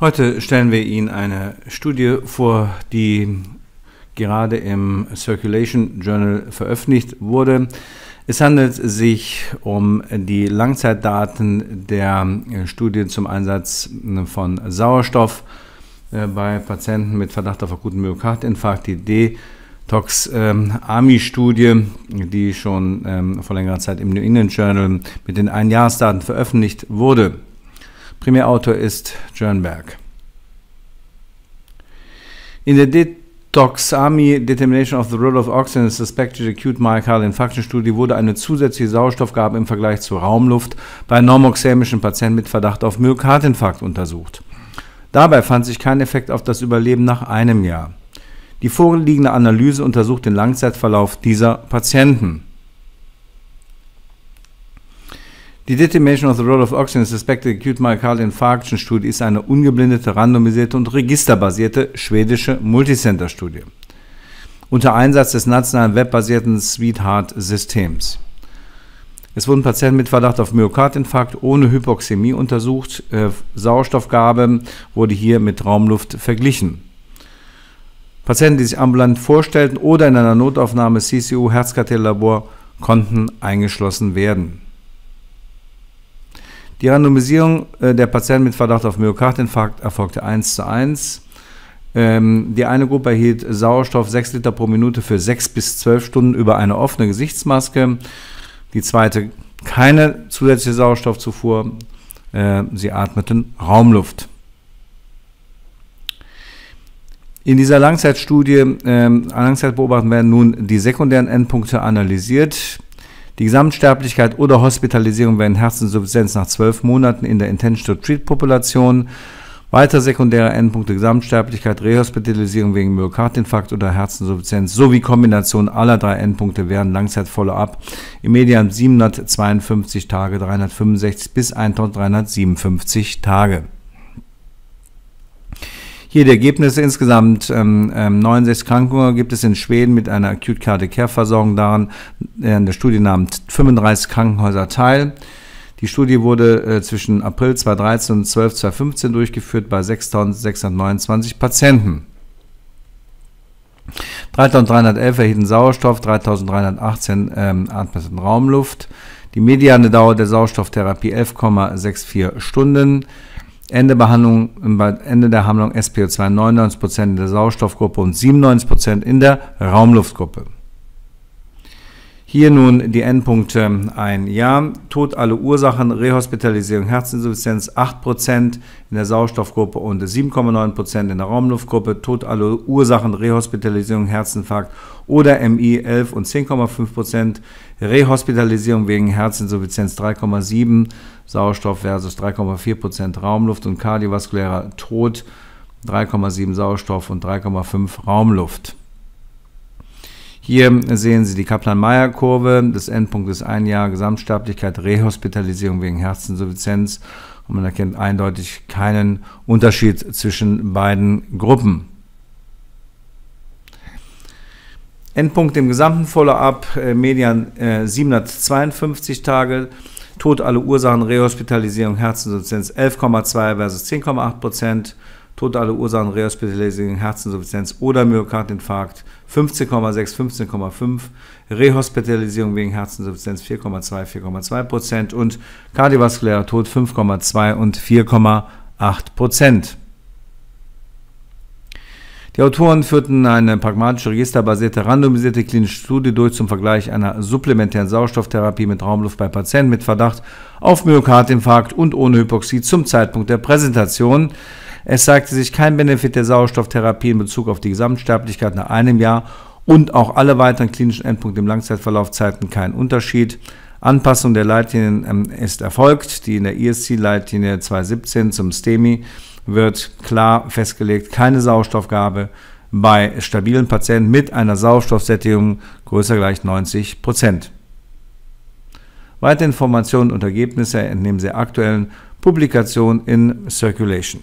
Heute stellen wir Ihnen eine Studie vor, die gerade im Circulation Journal veröffentlicht wurde. Es handelt sich um die Langzeitdaten der Studie zum Einsatz von Sauerstoff äh, bei Patienten mit Verdacht auf akuten Myokardinfarkt, die Detox-AMI-Studie, ähm, die schon ähm, vor längerer Zeit im New England Journal mit den Einjahresdaten veröffentlicht wurde. Primärautor ist Jernberg. In der Detox-Army Determination of the Role of Oxygen in Suspected Acute Myocardial Infarction-Studie wurde eine zusätzliche Sauerstoffgabe im Vergleich zur Raumluft bei normoxämischen Patienten mit Verdacht auf Myokardinfarkt untersucht. Dabei fand sich kein Effekt auf das Überleben nach einem Jahr. Die vorliegende Analyse untersucht den Langzeitverlauf dieser Patienten. Die Detimation of the Role of Oxygen in Suspected Acute Myocardial Infarction Studie ist eine ungeblindete, randomisierte und registerbasierte schwedische Multicenter-Studie unter Einsatz des nationalen webbasierten Sweetheart-Systems. Es wurden Patienten mit Verdacht auf Myokardinfarkt ohne Hypoxämie untersucht. Äh, Sauerstoffgabe wurde hier mit Raumluft verglichen. Patienten, die sich ambulant vorstellten oder in einer Notaufnahme CCU Herzkatheterlabor konnten eingeschlossen werden. Die Randomisierung äh, der Patienten mit Verdacht auf Myokardinfarkt erfolgte 1 zu 1. Ähm, die eine Gruppe erhielt Sauerstoff 6 Liter pro Minute für 6 bis 12 Stunden über eine offene Gesichtsmaske. Die zweite keine zusätzliche Sauerstoffzufuhr. Äh, sie atmeten Raumluft. In dieser Langzeitstudie, äh, Langzeitbeobachtung werden nun die sekundären Endpunkte analysiert. Die Gesamtsterblichkeit oder Hospitalisierung während Herzinsuffizienz nach zwölf Monaten in der Intention-to-Treat-Population. Weiter sekundäre Endpunkte Gesamtsterblichkeit, Rehospitalisierung wegen Myokardinfarkt oder Herzinsuffizienz sowie Kombination aller drei Endpunkte während Langzeit-Follow-up im Median 752 Tage, 365 bis 1357 Tage. Hier die Ergebnisse insgesamt ähm, 69 ähm, Krankenhäuser gibt es in Schweden mit einer Acute Cardiac Care Versorgung daran. Äh, der Studie nahmen 35 Krankenhäuser teil. Die Studie wurde äh, zwischen April 2013 und 12 2015 durchgeführt bei 6.629 Patienten. 3.311 erhielten Sauerstoff, 3.318 ähm, atmeten Raumluft. Die mediane Dauer der Sauerstofftherapie 11,64 Stunden. Ende, Behandlung, Ende der Handlung SPO2 99% in der Sauerstoffgruppe und 97% in der Raumluftgruppe. Hier nun die Endpunkte ein Jahr. Tod alle Ursachen, Rehospitalisierung, Herzinsuffizienz 8% in der Sauerstoffgruppe und 7,9% in der Raumluftgruppe. Tod alle Ursachen, Rehospitalisierung, Herzinfarkt oder MI 11 und 10,5%. Rehospitalisierung wegen Herzinsuffizienz 3,7%, Sauerstoff versus 3,4% Raumluft und kardiovaskulärer Tod 3,7 Sauerstoff und 3,5 Raumluft. Hier sehen Sie die Kaplan-Meier-Kurve Das Endpunkt ist ein Jahr Gesamtsterblichkeit, Rehospitalisierung wegen Herzinsuffizienz und man erkennt eindeutig keinen Unterschied zwischen beiden Gruppen. Endpunkt im gesamten Follow-up, äh, Median äh, 752 Tage, Tod alle Ursachen, Rehospitalisierung, Herzinsuffizienz 11,2 versus 10,8 Prozent totale Ursachen Rehospitalisierung, Herzinsuffizienz oder Myokardinfarkt 15,6, 15,5, Rehospitalisierung wegen Herzinsuffizienz 4,2, 4,2 Prozent und kardiovaskulärer Tod 5,2 und 4,8 Prozent. Die Autoren führten eine pragmatische, registerbasierte, randomisierte klinische Studie durch zum Vergleich einer supplementären Sauerstofftherapie mit Raumluft bei Patienten mit Verdacht auf Myokardinfarkt und ohne Hypoxie zum Zeitpunkt der Präsentation. Es zeigte sich kein Benefit der Sauerstofftherapie in Bezug auf die Gesamtsterblichkeit nach einem Jahr und auch alle weiteren klinischen Endpunkte im Langzeitverlauf zeigten keinen Unterschied. Anpassung der Leitlinien ähm, ist erfolgt. Die in der ISC-Leitlinie e 217 zum STEMI wird klar festgelegt, keine Sauerstoffgabe bei stabilen Patienten mit einer Sauerstoffsättigung größer gleich 90 Prozent. Weitere Informationen und Ergebnisse entnehmen Sie aktuellen Publikationen in Circulation.